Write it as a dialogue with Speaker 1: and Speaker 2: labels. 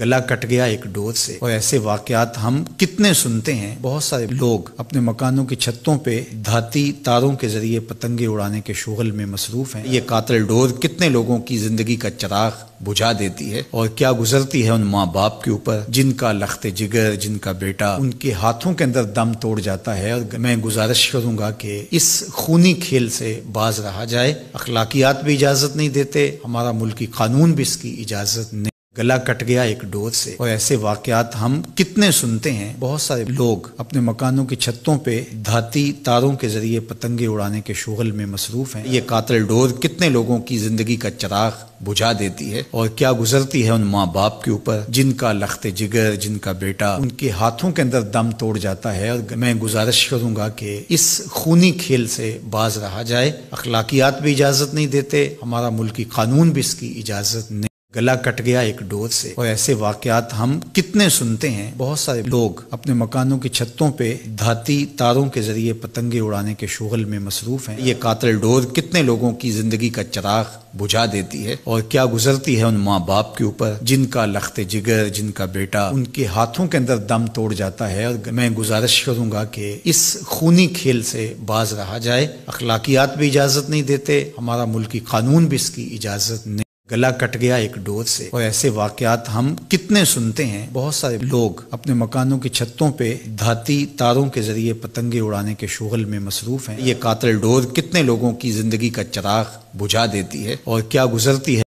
Speaker 1: गला कट गया एक डोर से और ऐसे वाकयात हम कितने सुनते हैं बहुत सारे लोग अपने मकानों की छतों पे धाती तारों के जरिए पतंगे उड़ाने के शोगल में मसरूफ हैं ये कातल डोर कितने लोगों की जिंदगी का चराग बुझा देती है और क्या गुजरती है उन माँ बाप के ऊपर जिनका लखते जिगर जिनका बेटा उनके हाथों के अंदर दम तोड़ जाता है और मैं गुजारिश करूंगा कि इस खूनी खेल से बाज रहा जाए अखलाकियात भी इजाजत नहीं देते हमारा मुल्की कानून भी इसकी इजाजत नहीं गला कट गया एक डोर से और ऐसे वाकयात हम कितने सुनते हैं बहुत सारे लोग अपने मकानों की छतों पे धाती तारों के जरिए पतंगे उड़ाने के शोगल में मसरूफ हैं ये कातल डोर कितने लोगों की जिंदगी का चराग बुझा देती है और क्या गुजरती है उन माँ बाप के ऊपर जिनका लखते जिगर जिनका बेटा उनके हाथों के अंदर दम तोड़ जाता है और मैं गुजारिश करूंगा कि इस खूनी खेल से बाज रहा जाए अखलाकियात भी इजाजत नहीं देते हमारा मुल्की कानून भी इसकी इजाजत नहीं गला कट गया एक डोर से और ऐसे वाकयात हम कितने सुनते हैं बहुत सारे लोग अपने मकानों की छतों पे धाती तारों के जरिए पतंगे उड़ाने के शोहल में मसरूफ हैं ये कातल डोर कितने लोगों की जिंदगी का चराग बुझा देती है और क्या गुजरती है उन माँ बाप के ऊपर जिनका लख्त जिगर जिनका बेटा उनके हाथों के अंदर दम तोड़ जाता है और मैं गुजारिश करूंगा कि इस खूनी खेल से बाज रहा जाए अखलाकियात भी इजाजत नहीं देते हमारा मुल्की कानून भी इसकी इजाजत नहीं गला कट गया एक डोर से और ऐसे वाकयात हम कितने सुनते हैं बहुत सारे लोग अपने मकानों की छतों पे धाती तारों के जरिए पतंगे उड़ाने के शोहल में मसरूफ हैं ये कातल डोर कितने लोगों की जिंदगी का चराग बुझा देती है और क्या गुजरती है